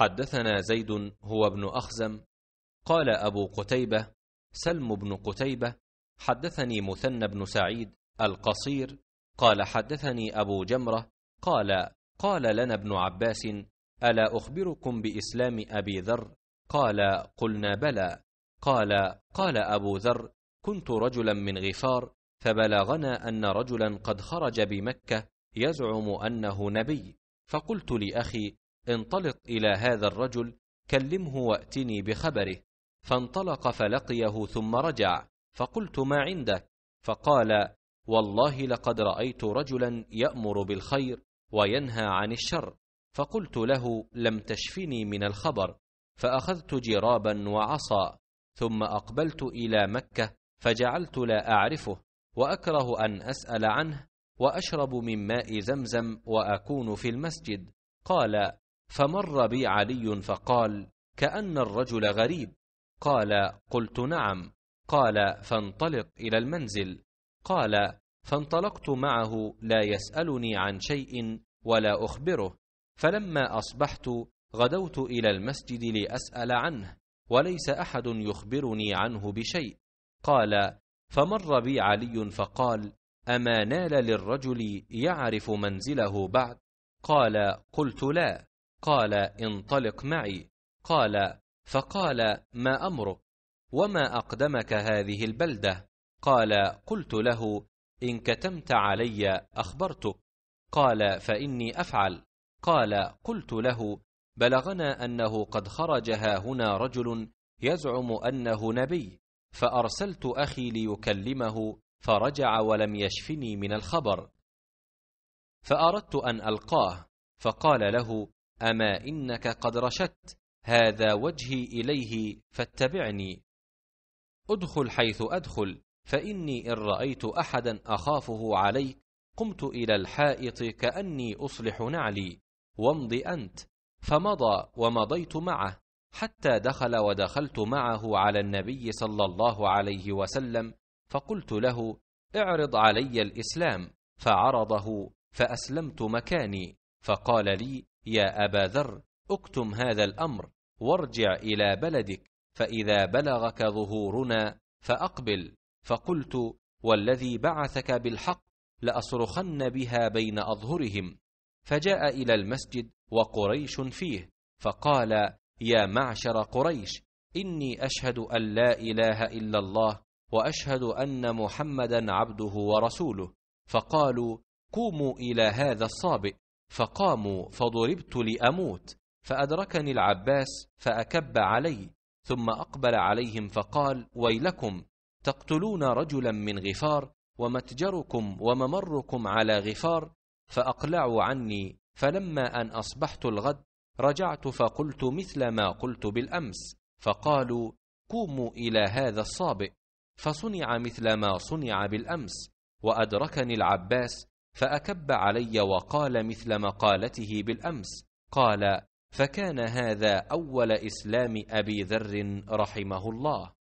حدثنا زيد هو ابن أخزم قال أبو قتيبة سلم بن قتيبة حدثني مثنى بن سعيد القصير قال حدثني أبو جمرة قال قال لنا ابن عباس ألا أخبركم بإسلام أبي ذر قال قلنا بلى قال قال أبو ذر كنت رجلا من غفار فبلغنا أن رجلا قد خرج بمكة يزعم أنه نبي فقلت لأخي انطلق الى هذا الرجل كلمه واتني بخبره فانطلق فلقيه ثم رجع فقلت ما عندك فقال والله لقد رايت رجلا يامر بالخير وينهى عن الشر فقلت له لم تشفني من الخبر فاخذت جرابا وعصا ثم اقبلت الى مكه فجعلت لا اعرفه واكره ان اسال عنه واشرب من ماء زمزم واكون في المسجد قال فمر بي علي فقال كأن الرجل غريب قال قلت نعم قال فانطلق إلى المنزل قال فانطلقت معه لا يسألني عن شيء ولا أخبره فلما أصبحت غدوت إلى المسجد لأسأل عنه وليس أحد يخبرني عنه بشيء قال فمر بي علي فقال أما نال للرجل يعرف منزله بعد قال قلت لا قال انطلق معي قال فقال ما امرك وما اقدمك هذه البلده قال قلت له ان كتمت علي اخبرتك قال فاني افعل قال قلت له بلغنا انه قد خرج ها هنا رجل يزعم انه نبي فارسلت اخي ليكلمه فرجع ولم يشفني من الخبر فاردت ان القاه فقال له أما إنك قد رشدت هذا وجهي إليه فاتبعني أدخل حيث أدخل فإني إن رأيت أحدا أخافه عليك قمت إلى الحائط كأني أصلح نعلي وامض أنت فمضى ومضيت معه حتى دخل ودخلت معه على النبي صلى الله عليه وسلم فقلت له اعرض علي الإسلام فعرضه فأسلمت مكاني فقال لي يا أبا ذر اكتم هذا الأمر وارجع إلى بلدك فإذا بلغك ظهورنا فأقبل فقلت والذي بعثك بالحق لأصرخن بها بين أظهرهم فجاء إلى المسجد وقريش فيه فقال يا معشر قريش إني أشهد أن لا إله إلا الله وأشهد أن محمدا عبده ورسوله فقالوا قوموا إلى هذا الصابئ فقاموا فضربت لأموت فأدركني العباس فأكب علي ثم أقبل عليهم فقال ويلكم تقتلون رجلا من غفار ومتجركم وممركم على غفار فأقلعوا عني فلما أن أصبحت الغد رجعت فقلت مثل ما قلت بالأمس فقالوا قوموا إلى هذا الصابئ فصنع مثل ما صنع بالأمس وأدركني العباس فأكب علي وقال مثل مقالته بالأمس قال فكان هذا أول إسلام أبي ذر رحمه الله